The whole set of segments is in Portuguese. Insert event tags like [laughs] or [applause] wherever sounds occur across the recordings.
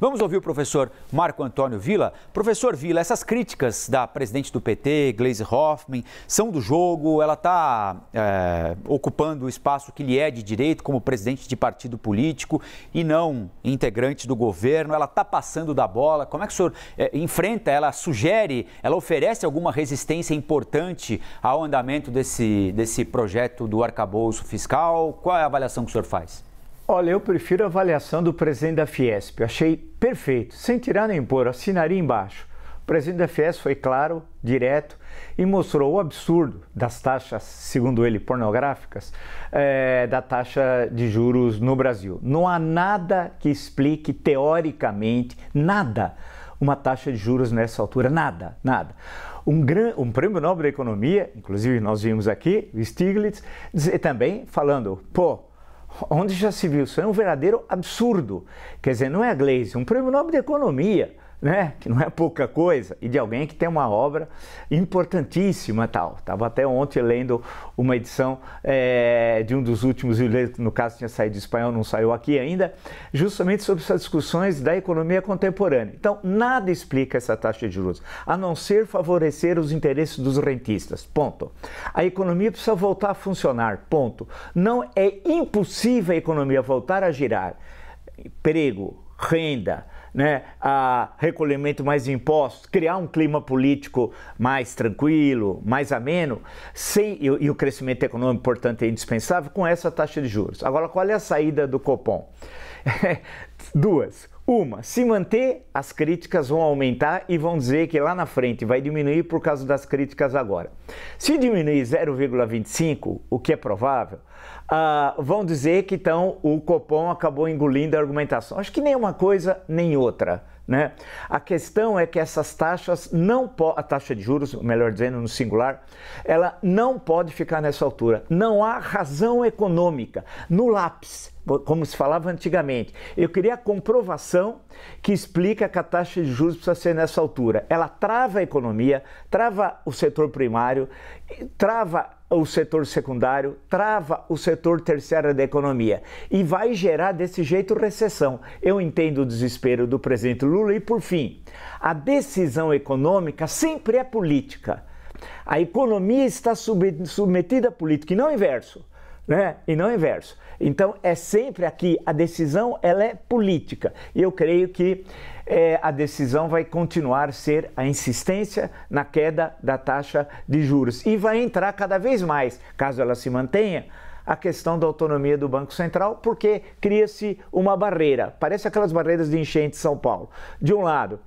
Vamos ouvir o professor Marco Antônio Vila. Professor Vila, essas críticas da presidente do PT, Gleisi Hoffmann, são do jogo, ela está é, ocupando o espaço que lhe é de direito como presidente de partido político e não integrante do governo, ela está passando da bola. Como é que o senhor é, enfrenta, ela sugere, ela oferece alguma resistência importante ao andamento desse, desse projeto do arcabouço fiscal? Qual é a avaliação que o senhor faz? Olha, eu prefiro a avaliação do presidente da Fiesp. Achei perfeito, sem tirar nem pôr, assinaria embaixo. O presidente da Fiesp foi claro, direto e mostrou o absurdo das taxas, segundo ele, pornográficas, é, da taxa de juros no Brasil. Não há nada que explique teoricamente, nada, uma taxa de juros nessa altura, nada, nada. Um, gran, um prêmio Nobel da Economia, inclusive nós vimos aqui, Stiglitz, também falando, pô, onde já se viu isso? É um verdadeiro absurdo. Quer dizer, não é a Glaze, é um prêmio Nobel de Economia né? que não é pouca coisa, e de alguém que tem uma obra importantíssima tal. Estava até ontem lendo uma edição é, de um dos últimos livros, no caso tinha saído de espanhol, não saiu aqui ainda, justamente sobre essas discussões da economia contemporânea. Então, nada explica essa taxa de juros, a não ser favorecer os interesses dos rentistas, ponto. A economia precisa voltar a funcionar, ponto. Não é impossível a economia voltar a girar. Emprego, renda, né, a recolhimento mais de impostos, criar um clima político mais tranquilo, mais ameno, sem, e, e o crescimento econômico, portanto, é indispensável, com essa taxa de juros. Agora, qual é a saída do Copom? [laughs] Duas. Uma, se manter, as críticas vão aumentar e vão dizer que lá na frente vai diminuir por causa das críticas agora. Se diminuir 0,25, o que é provável, uh, vão dizer que então o Copom acabou engolindo a argumentação. Acho que nem uma coisa nem outra né? A questão é que essas taxas não a taxa de juros, melhor dizendo, no singular, ela não pode ficar nessa altura. Não há razão econômica no lápis, como se falava antigamente. Eu queria a comprovação que explica que a taxa de juros precisa ser nessa altura. Ela trava a economia, trava o setor primário, trava o setor secundário, trava o setor terciário da economia e vai gerar desse jeito recessão. Eu entendo o desespero do presidente Lula e, por fim, a decisão econômica sempre é política. A economia está submetida à política e não inverso né? e não inverso. Então é sempre aqui a decisão ela é política. E eu creio que é, a decisão vai continuar a ser a insistência na queda da taxa de juros e vai entrar cada vez mais, caso ela se mantenha, a questão da autonomia do Banco Central, porque cria-se uma barreira. Parece aquelas barreiras de enchente de São Paulo. De um lado,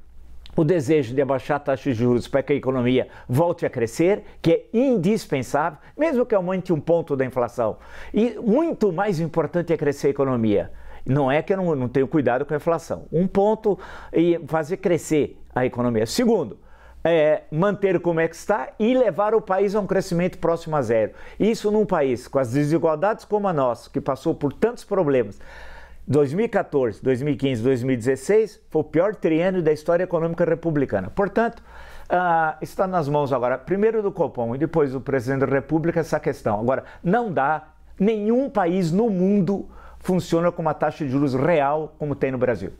o desejo de abaixar a taxa de juros para que a economia volte a crescer, que é indispensável, mesmo que aumente um ponto da inflação. E muito mais importante é crescer a economia. Não é que eu não, não tenho cuidado com a inflação. Um ponto e fazer crescer a economia. Segundo, é, manter como é que está e levar o país a um crescimento próximo a zero. Isso num país com as desigualdades como a nossa, que passou por tantos problemas, 2014, 2015, 2016 foi o pior triênio da história econômica republicana. Portanto, ah, está nas mãos agora, primeiro do Copom e depois do presidente da República, essa questão. Agora, não dá, nenhum país no mundo funciona com uma taxa de juros real como tem no Brasil.